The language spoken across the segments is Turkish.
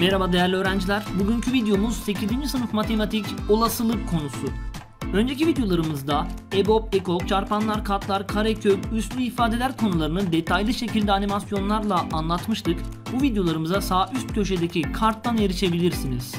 Merhaba değerli öğrenciler. Bugünkü videomuz 8. sınıf matematik olasılık konusu. Önceki videolarımızda EBOB, EKOK, çarpanlar, katlar, karekök, üslü ifadeler konularını detaylı şekilde animasyonlarla anlatmıştık. Bu videolarımıza sağ üst köşedeki karttan erişebilirsiniz.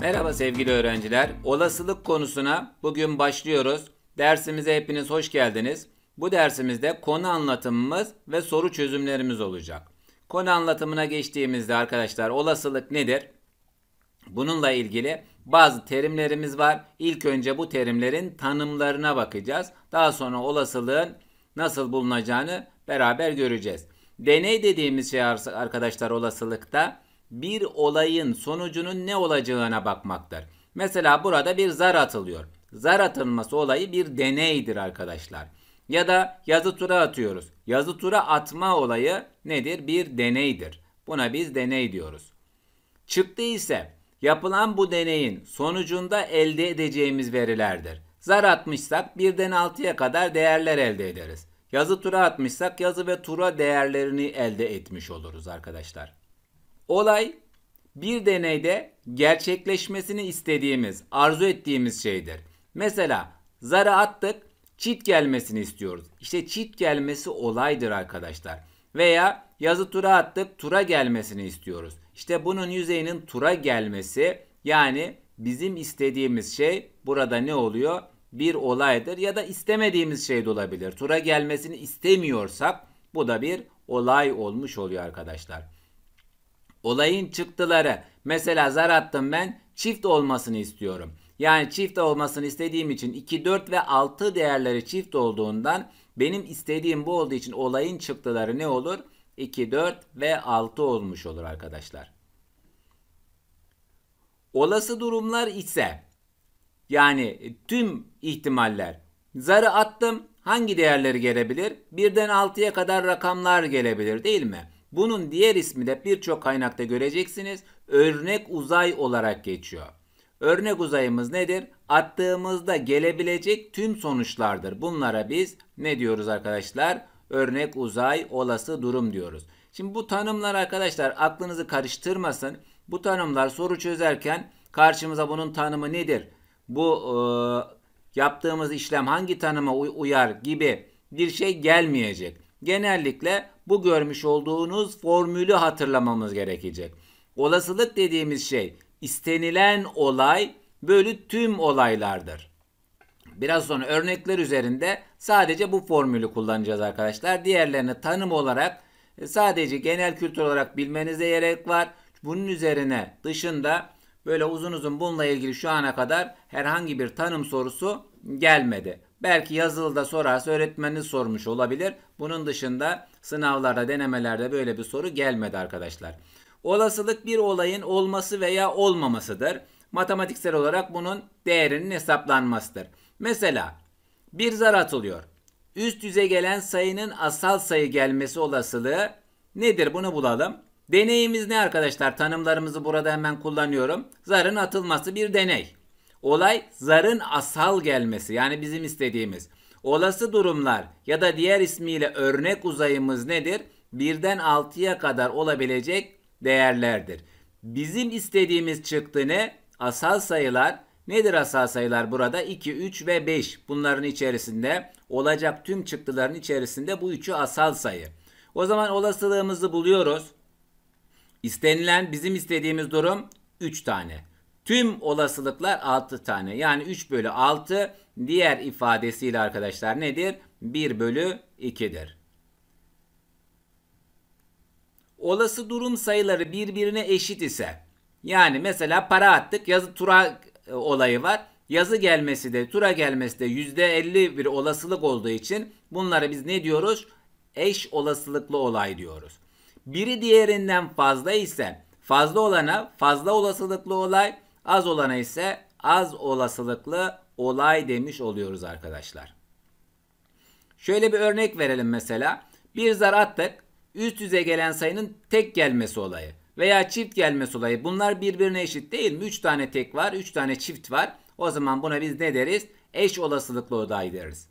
Merhaba sevgili öğrenciler. Olasılık konusuna bugün başlıyoruz. Dersimize hepiniz hoş geldiniz. Bu dersimizde konu anlatımımız ve soru çözümlerimiz olacak. Konu anlatımına geçtiğimizde arkadaşlar olasılık nedir? Bununla ilgili bazı terimlerimiz var. İlk önce bu terimlerin tanımlarına bakacağız. Daha sonra olasılığın nasıl bulunacağını beraber göreceğiz. Deney dediğimiz şey arkadaşlar olasılıkta bir olayın sonucunun ne olacağına bakmaktır. Mesela burada bir zar atılıyor. Zar atılması olayı bir deneydir arkadaşlar. Ya da yazı tura atıyoruz. Yazı tura atma olayı nedir? Bir deneydir. Buna biz deney diyoruz. Çıktı ise yapılan bu deneyin sonucunda elde edeceğimiz verilerdir. Zar atmışsak birden altıya kadar değerler elde ederiz. Yazı tura atmışsak yazı ve tura değerlerini elde etmiş oluruz arkadaşlar. Olay bir deneyde gerçekleşmesini istediğimiz, arzu ettiğimiz şeydir. Mesela zarı attık, cheat gelmesini istiyoruz. İşte cheat gelmesi olaydır arkadaşlar. Veya yazı tura attık tura gelmesini istiyoruz. İşte bunun yüzeyinin tura gelmesi yani bizim istediğimiz şey burada ne oluyor? Bir olaydır ya da istemediğimiz şey de olabilir. Tura gelmesini istemiyorsak bu da bir olay olmuş oluyor arkadaşlar. Olayın çıktıları mesela zar attım ben çift olmasını istiyorum. Yani çift olmasını istediğim için 2, 4 ve 6 değerleri çift olduğundan benim istediğim bu olduğu için olayın çıktıları ne olur? 2, 4 ve 6 olmuş olur arkadaşlar. Olası durumlar ise yani tüm ihtimaller zarı attım hangi değerleri gelebilir? Birden 6'ya kadar rakamlar gelebilir değil mi? Bunun diğer ismi de birçok kaynakta göreceksiniz. Örnek uzay olarak geçiyor. Örnek uzayımız nedir? Attığımızda gelebilecek tüm sonuçlardır. Bunlara biz ne diyoruz arkadaşlar? Örnek uzay olası durum diyoruz. Şimdi bu tanımlar arkadaşlar aklınızı karıştırmasın. Bu tanımlar soru çözerken karşımıza bunun tanımı nedir? Bu e, yaptığımız işlem hangi tanıma uyar gibi bir şey gelmeyecek. Genellikle bu görmüş olduğunuz formülü hatırlamamız gerekecek. Olasılık dediğimiz şey istenilen olay bölü tüm olaylardır. Biraz sonra örnekler üzerinde sadece bu formülü kullanacağız arkadaşlar. Diğerlerini tanım olarak e, sadece genel kültür olarak bilmenize gerek var. Bunun üzerine dışında böyle uzun uzun bununla ilgili şu ana kadar herhangi bir tanım sorusu gelmedi. Belki yazılıda sorarsa öğretmeniniz sormuş olabilir. Bunun dışında sınavlarda, denemelerde böyle bir soru gelmedi arkadaşlar. Olasılık bir olayın olması veya olmamasıdır. Matematiksel olarak bunun değerinin hesaplanmasıdır. Mesela bir zar atılıyor. Üst yüze gelen sayının asal sayı gelmesi olasılığı nedir? Bunu bulalım. Deneyimiz ne arkadaşlar? Tanımlarımızı burada hemen kullanıyorum. Zarın atılması bir deney. Olay zarın asal gelmesi yani bizim istediğimiz. Olası durumlar ya da diğer ismiyle örnek uzayımız nedir? 1'den 6'ya kadar olabilecek değerlerdir. Bizim istediğimiz çıktı ne? Asal sayılar. Nedir asal sayılar burada? 2, 3 ve 5. Bunların içerisinde olacak tüm çıktıların içerisinde bu üçü asal sayı. O zaman olasılığımızı buluyoruz. İstenilen bizim istediğimiz durum 3 tane. Tüm olasılıklar 6 tane. Yani 3 bölü 6 diğer ifadesiyle arkadaşlar nedir? 1 bölü 2'dir olası durum sayıları birbirine eşit ise yani mesela para attık yazı tura e, olayı var. Yazı gelmesi de tura gelmesi de %50 bir olasılık olduğu için bunlara biz ne diyoruz? Eş olasılıklı olay diyoruz. Biri diğerinden fazla ise fazla olana fazla olasılıklı olay, az olana ise az olasılıklı olay demiş oluyoruz arkadaşlar. Şöyle bir örnek verelim mesela. Bir zar attık üst yüze gelen sayının tek gelmesi olayı veya çift gelmesi olayı bunlar birbirine eşit değil mi? 3 tane tek var, 3 tane çift var. O zaman buna biz ne deriz? Eş olasılıklı oday deriz.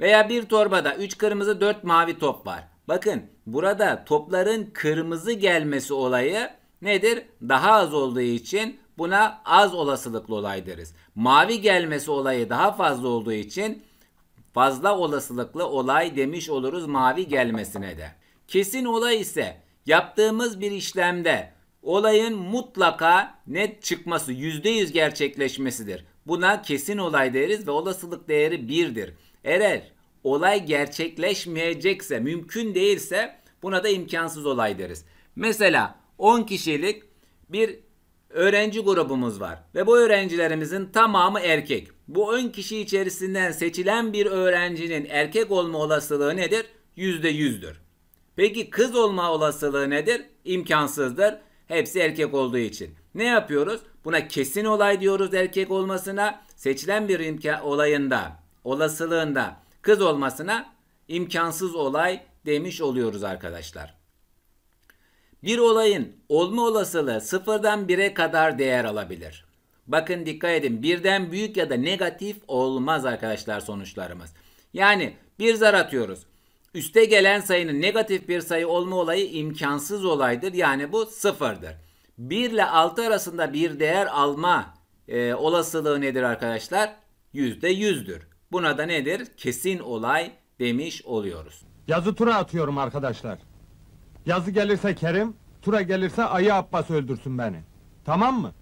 Veya bir torbada 3 kırmızı 4 mavi top var. Bakın burada topların kırmızı gelmesi olayı nedir? Daha az olduğu için buna az olasılıklı olay deriz. Mavi gelmesi olayı daha fazla olduğu için fazla olasılıklı olay demiş oluruz mavi gelmesine de. Kesin olay ise yaptığımız bir işlemde olayın mutlaka net çıkması, %100 gerçekleşmesidir. Buna kesin olay deriz ve olasılık değeri 1'dir. Eğer olay gerçekleşmeyecekse, mümkün değilse buna da imkansız olay deriz. Mesela 10 kişilik bir öğrenci grubumuz var ve bu öğrencilerimizin tamamı erkek. Bu 10 kişi içerisinden seçilen bir öğrencinin erkek olma olasılığı nedir? %100'dür. Peki kız olma olasılığı nedir? İmkansızdır. Hepsi erkek olduğu için. Ne yapıyoruz? Buna kesin olay diyoruz erkek olmasına. Seçilen bir imka olayında, olasılığında kız olmasına imkansız olay demiş oluyoruz arkadaşlar. Bir olayın olma olasılığı sıfırdan bire kadar değer alabilir. Bakın dikkat edin birden büyük ya da negatif olmaz arkadaşlar sonuçlarımız. Yani bir zar atıyoruz. Üste gelen sayının negatif bir sayı olma olayı imkansız olaydır. Yani bu sıfırdır. 1 ile 6 arasında bir değer alma e, olasılığı nedir arkadaşlar? %100'dür. Buna da nedir? Kesin olay demiş oluyoruz. Yazı tura atıyorum arkadaşlar. Yazı gelirse Kerim, tura gelirse Ayı Abbas öldürsün beni. Tamam mı?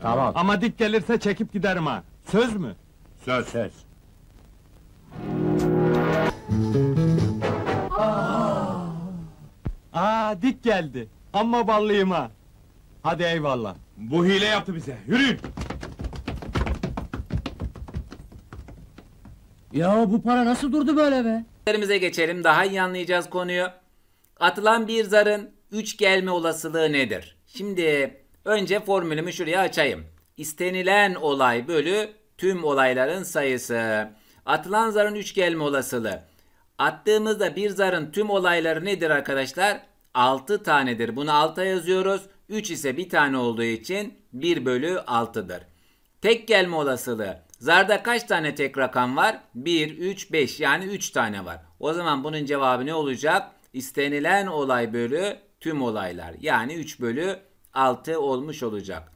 Tamam. Ama dik gelirse çekip giderim ha. Söz mü? Söz. Söz. dik geldi. Amma ballıyım ha. Hadi eyvallah. Bu hile yaptı bize. Yürüyün. Ya bu para nasıl durdu böyle be? Üzerimize geçelim daha iyi anlayacağız konuyu. Atılan bir zarın üç gelme olasılığı nedir? Şimdi önce formülümü şuraya açayım. İstenilen olay bölü tüm olayların sayısı. Atılan zarın üç gelme olasılığı. Attığımızda bir zarın tüm olayları nedir arkadaşlar? 6 tanedir. Bunu 6'a yazıyoruz. 3 ise bir tane olduğu için 1 bölü 6'dır. Tek gelme olasılığı. Zarda kaç tane tek rakam var? 1, 3, 5 yani 3 tane var. O zaman bunun cevabı ne olacak? İstenilen olay bölü tüm olaylar. Yani 3 bölü 6 olmuş olacak.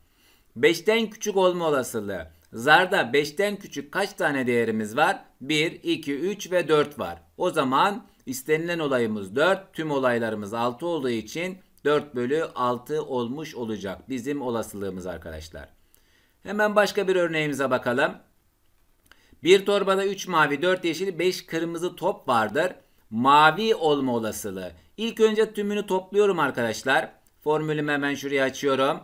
5'ten küçük olma olasılığı. Zarda 5'ten küçük kaç tane değerimiz var? 1, 2, 3 ve 4 var. O zaman istenilen olayımız 4. Tüm olaylarımız 6 olduğu için 4 bölü 6 olmuş olacak bizim olasılığımız arkadaşlar. Hemen başka bir örneğimize bakalım. Bir torbada 3 mavi, 4 yeşil, 5 kırmızı top vardır. Mavi olma olasılığı. İlk önce tümünü topluyorum arkadaşlar. Formülümü hemen şuraya açıyorum.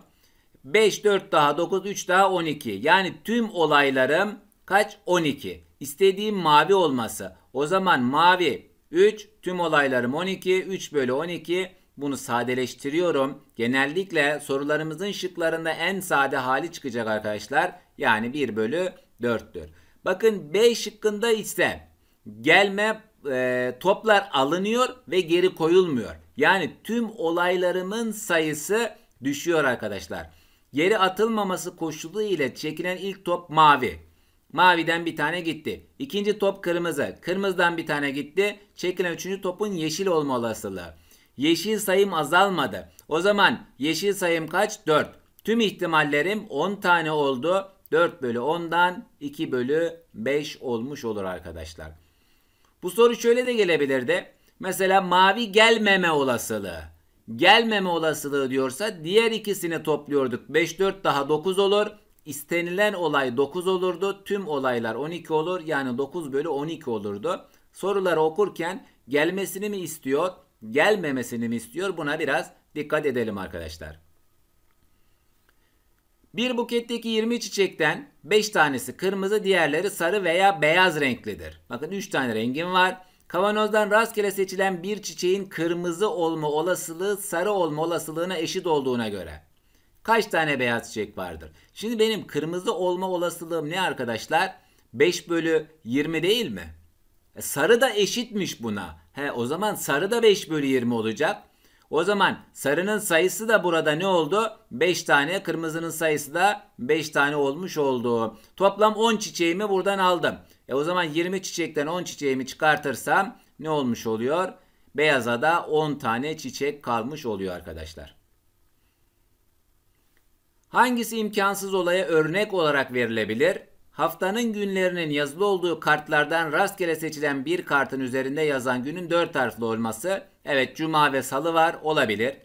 5, 4 daha 9, 3 daha 12. Yani tüm olaylarım kaç? 12. İstediğim mavi olması. O zaman mavi 3, tüm olaylarım 12, 3 bölü 12. Bunu sadeleştiriyorum. Genellikle sorularımızın şıklarında en sade hali çıkacak arkadaşlar. Yani 1 bölü 4'tür. Bakın B şıkkında ise gelme e, toplar alınıyor ve geri koyulmuyor. Yani tüm olaylarımın sayısı düşüyor arkadaşlar. Yeri atılmaması koşulu ile çekilen ilk top mavi. Maviden bir tane gitti. İkinci top kırmızı. Kırmızıdan bir tane gitti. Çekilen üçüncü topun yeşil olma olasılığı. Yeşil sayım azalmadı. O zaman yeşil sayım kaç? 4. Tüm ihtimallerim 10 tane oldu. 4 bölü 10'dan 2 bölü 5 olmuş olur arkadaşlar. Bu soru şöyle de gelebilirdi. Mesela mavi gelmeme olasılığı gelmeme olasılığı diyorsa diğer ikisini topluyorduk. 5 4 daha 9 olur. İstenilen olay 9 olurdu. Tüm olaylar 12 olur. Yani 9 bölü 12 olurdu. Soruları okurken gelmesini mi istiyor, gelmemesini mi istiyor? Buna biraz dikkat edelim arkadaşlar. Bir buketteki 20 çiçekten 5 tanesi kırmızı, diğerleri sarı veya beyaz renklidir. Bakın 3 tane rengim var. Kavanozdan rastgele seçilen bir çiçeğin kırmızı olma olasılığı sarı olma olasılığına eşit olduğuna göre. Kaç tane beyaz çiçek vardır? Şimdi benim kırmızı olma olasılığım ne arkadaşlar? 5 bölü 20 değil mi? E, sarı da eşitmiş buna. He, o zaman sarı da 5 bölü 20 olacak. O zaman sarının sayısı da burada ne oldu? 5 tane. Kırmızının sayısı da 5 tane olmuş oldu. Toplam 10 çiçeğimi buradan aldım. E o zaman 20 çiçekten 10 çiçeğimi çıkartırsam ne olmuş oluyor? Beyaza da 10 tane çiçek kalmış oluyor arkadaşlar. Hangisi imkansız olaya örnek olarak verilebilir? Haftanın günlerinin yazılı olduğu kartlardan rastgele seçilen bir kartın üzerinde yazan günün 4 harfli olması. Evet cuma ve salı var olabilir.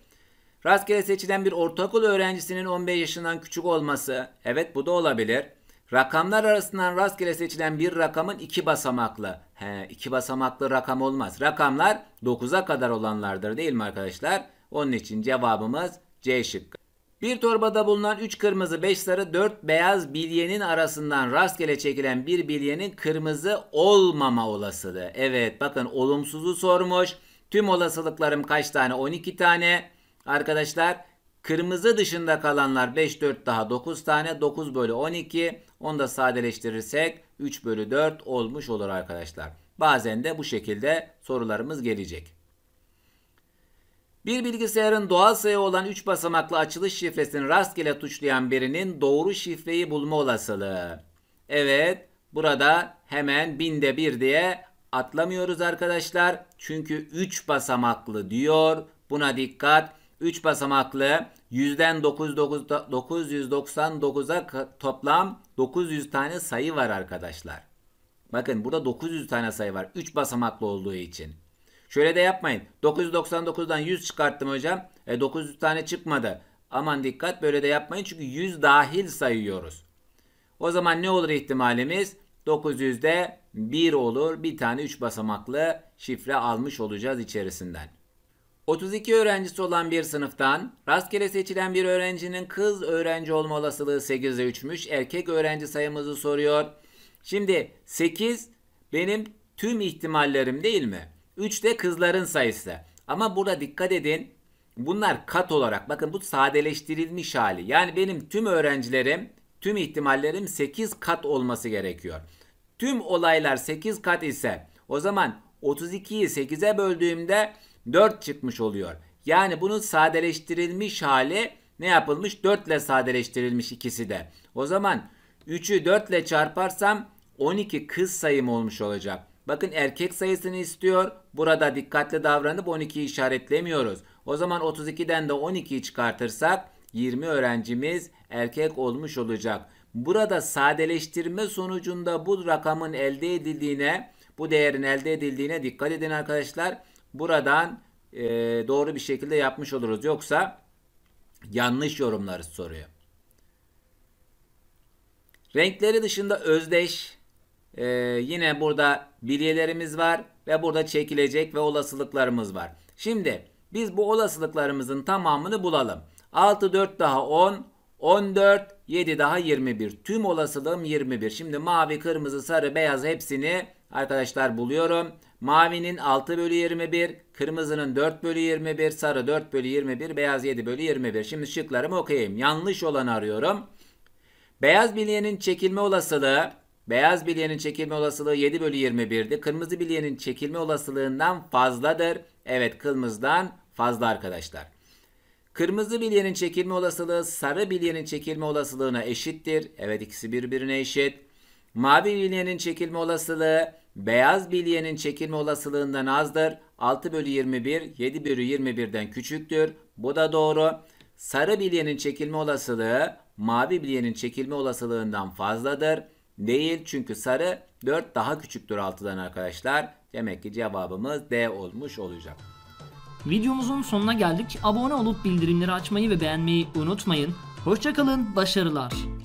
Rastgele seçilen bir ortaokul öğrencisinin 15 yaşından küçük olması. Evet bu da olabilir. Rakamlar arasından rastgele seçilen bir rakamın iki basamaklı. He, iki basamaklı rakam olmaz. Rakamlar 9'a kadar olanlardır değil mi arkadaşlar? Onun için cevabımız C şıkkı. Bir torbada bulunan 3 kırmızı, 5 sarı, 4 beyaz bilyenin arasından rastgele çekilen bir bilyenin kırmızı olmama olasılığı. Evet bakın olumsuzu sormuş. Tüm olasılıklarım kaç tane? 12 tane. Arkadaşlar Kırmızı dışında kalanlar 5, 4 daha 9 tane. 9 bölü 12. Onu da sadeleştirirsek 3 bölü 4 olmuş olur arkadaşlar. Bazen de bu şekilde sorularımız gelecek. Bir bilgisayarın doğal sayı olan 3 basamaklı açılış şifresini rastgele tuşlayan birinin doğru şifreyi bulma olasılığı. Evet burada hemen binde bir diye atlamıyoruz arkadaşlar. Çünkü 3 basamaklı diyor. Buna dikkat. 3 basamaklı 100'den 999'a toplam 900 tane sayı var arkadaşlar. Bakın burada 900 tane sayı var. 3 basamaklı olduğu için. Şöyle de yapmayın. 999'dan 100 çıkarttım hocam. E 900 tane çıkmadı. Aman dikkat böyle de yapmayın. Çünkü 100 dahil sayıyoruz. O zaman ne olur ihtimalimiz? 900'de 1 olur. Bir tane 3 basamaklı şifre almış olacağız içerisinden. 32 öğrencisi olan bir sınıftan rastgele seçilen bir öğrencinin kız öğrenci olma olasılığı 8'e 3'müş. Erkek öğrenci sayımızı soruyor. Şimdi 8 benim tüm ihtimallerim değil mi? 3 de kızların sayısı. Ama burada dikkat edin. Bunlar kat olarak bakın bu sadeleştirilmiş hali. Yani benim tüm öğrencilerim, tüm ihtimallerim 8 kat olması gerekiyor. Tüm olaylar 8 kat ise o zaman 32'yi 8'e böldüğümde 4 çıkmış oluyor. Yani bunun sadeleştirilmiş hali ne yapılmış? 4 ile sadeleştirilmiş ikisi de. O zaman 3'ü 4 ile çarparsam 12 kız sayım olmuş olacak. Bakın erkek sayısını istiyor. Burada dikkatli davranıp 12'yi işaretlemiyoruz. O zaman 32'den de 12'yi çıkartırsak 20 öğrencimiz erkek olmuş olacak. Burada sadeleştirme sonucunda bu rakamın elde edildiğine, bu değerin elde edildiğine dikkat edin arkadaşlar buradan e, doğru bir şekilde yapmış oluruz. Yoksa yanlış yorumlarız soruyu. Renkleri dışında özdeş e, yine burada bilyelerimiz var ve burada çekilecek ve olasılıklarımız var. Şimdi biz bu olasılıklarımızın tamamını bulalım. 6 4 daha 10 14 7 daha 21. Tüm olasılığım 21. Şimdi mavi, kırmızı, sarı, beyaz hepsini Arkadaşlar buluyorum. Mavinin 6 bölü 21, kırmızının 4 bölü 21, sarı 4 bölü 21, beyaz 7 bölü 21. Şimdi şıklarımı okuyayım. Yanlış olanı arıyorum. Beyaz bilyenin çekilme olasılığı, beyaz bilyenin çekilme olasılığı 7 bölü 21'di. Kırmızı bilyenin çekilme olasılığından fazladır. Evet kırmızıdan fazla arkadaşlar. Kırmızı bilyenin çekilme olasılığı sarı bilyenin çekilme olasılığına eşittir. Evet ikisi birbirine eşit. Mavi bilyenin çekilme olasılığı beyaz bilyenin çekilme olasılığından azdır. 6 bölü 21, 7 bölü 21'den küçüktür. Bu da doğru. Sarı bilyenin çekilme olasılığı mavi bilyenin çekilme olasılığından fazladır. Değil çünkü sarı 4 daha küçüktür 6'dan arkadaşlar. Demek ki cevabımız D olmuş olacak. Videomuzun sonuna geldik. Abone olup bildirimleri açmayı ve beğenmeyi unutmayın. Hoşçakalın, başarılar.